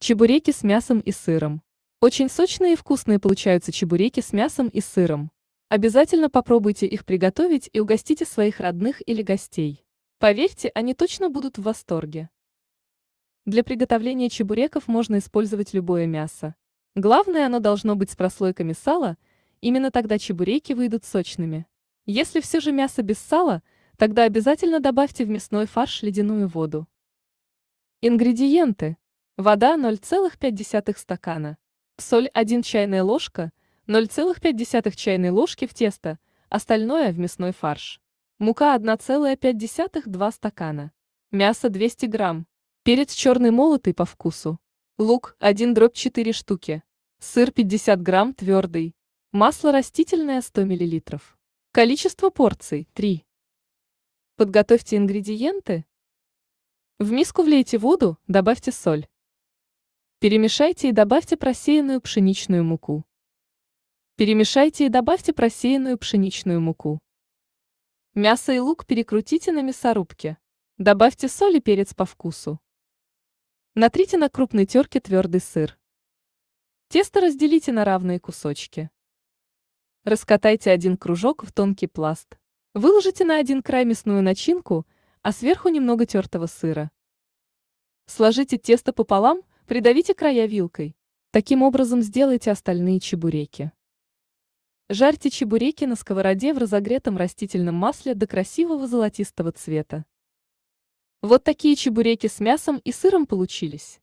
Чебуреки с мясом и сыром. Очень сочные и вкусные получаются чебуреки с мясом и сыром. Обязательно попробуйте их приготовить и угостите своих родных или гостей. Поверьте, они точно будут в восторге. Для приготовления чебуреков можно использовать любое мясо. Главное, оно должно быть с прослойками сала, именно тогда чебуреки выйдут сочными. Если все же мясо без сала, тогда обязательно добавьте в мясной фарш ледяную воду. Ингредиенты. Вода 0,5 стакана. Соль 1 чайная ложка, 0,5 чайной ложки в тесто, остальное в мясной фарш. Мука 1,5-2 стакана. Мясо 200 грамм. Перец черный молотый по вкусу. Лук 1 дробь 4 штуки. Сыр 50 грамм твердый. Масло растительное 100 миллилитров. Количество порций – 3. Подготовьте ингредиенты. В миску влейте воду, добавьте соль. Перемешайте и добавьте просеянную пшеничную муку. Перемешайте и добавьте просеянную пшеничную муку. Мясо и лук перекрутите на мясорубке. Добавьте соль и перец по вкусу. Натрите на крупной терке твердый сыр. Тесто разделите на равные кусочки. Раскатайте один кружок в тонкий пласт. Выложите на один край мясную начинку, а сверху немного тертого сыра. Сложите тесто пополам Придавите края вилкой. Таким образом сделайте остальные чебуреки. Жарьте чебуреки на сковороде в разогретом растительном масле до красивого золотистого цвета. Вот такие чебуреки с мясом и сыром получились.